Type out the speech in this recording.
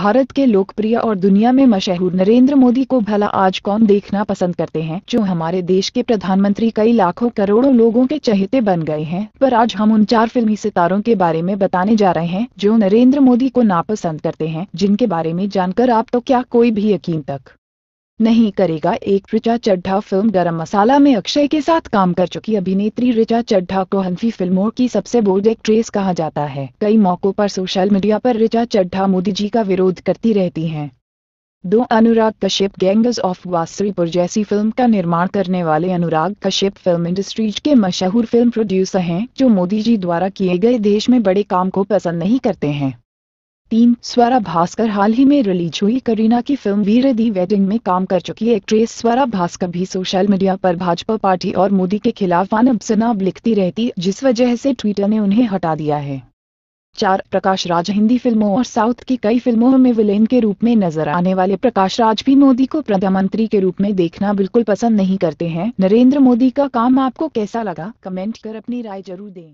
भारत के लोकप्रिय और दुनिया में मशहूर नरेंद्र मोदी को भला आज कौन देखना पसंद करते हैं जो हमारे देश के प्रधानमंत्री कई लाखों करोड़ों लोगों के चहेते बन गए हैं पर आज हम उन चार फिल्मी सितारों के बारे में बताने जा रहे हैं जो नरेंद्र मोदी को नापसंद करते हैं जिनके बारे में जानकर आप तो क्या कोई भी यकीन तक नहीं करेगा एक रिचा चड्ढा फिल्म गरम मसाला में अक्षय के साथ काम कर चुकी अभिनेत्री रिचा चड्ढा को हन्फी फिल्मों की सबसे बोल्ड एक्ट्रेस कहा जाता है कई मौकों पर सोशल मीडिया पर रिचा चड्ढा मोदी जी का विरोध करती रहती हैं दो अनुराग कश्यप गैंगज ऑफ वास्त्रीपुर जैसी फिल्म का निर्माण करने वाले अनुराग कश्यप फिल्म इंडस्ट्रीज के मशहूर फिल्म प्रोड्यूसर हैं जो मोदी जी द्वारा किए गए देश में बड़े काम को पसंद नहीं करते हैं तीन स्वरा भास्कर हाल ही में रिलीज हुई करीना की फिल्म वीर दी वेडिंग में काम कर चुकी एक्ट्रेस स्वरा भास्कर भी सोशल मीडिया पर भाजपा पार्टी और मोदी के खिलाफ आनब लिखती रहती जिस वजह से ट्विटर ने उन्हें हटा दिया है चार प्रकाश राज हिंदी फिल्मों और साउथ की कई फिल्मों में विलेन के रूप में नजर आने वाले प्रकाश राज भी मोदी को प्रधानमंत्री के रूप में देखना बिल्कुल पसंद नहीं करते हैं नरेंद्र मोदी का काम आपको कैसा लगा कमेंट कर अपनी राय जरूर दें